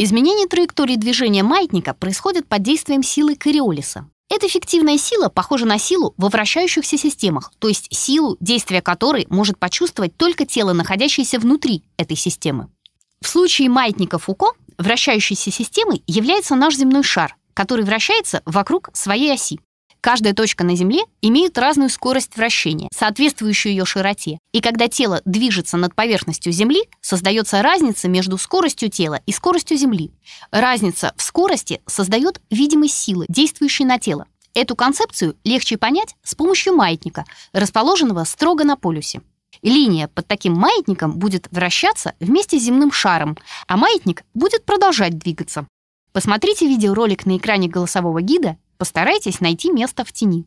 Изменение траектории движения маятника происходит под действием силы Кориолиса. Эта эффективная сила похожа на силу во вращающихся системах, то есть силу, действия которой может почувствовать только тело, находящееся внутри этой системы. В случае маятника Фуко вращающейся системой является наш земной шар, который вращается вокруг своей оси. Каждая точка на Земле имеет разную скорость вращения, соответствующую ее широте. И когда тело движется над поверхностью Земли, создается разница между скоростью тела и скоростью Земли. Разница в скорости создает видимость силы, действующей на тело. Эту концепцию легче понять с помощью маятника, расположенного строго на полюсе. Линия под таким маятником будет вращаться вместе с земным шаром, а маятник будет продолжать двигаться. Посмотрите видеоролик на экране голосового гида Постарайтесь найти место в тени.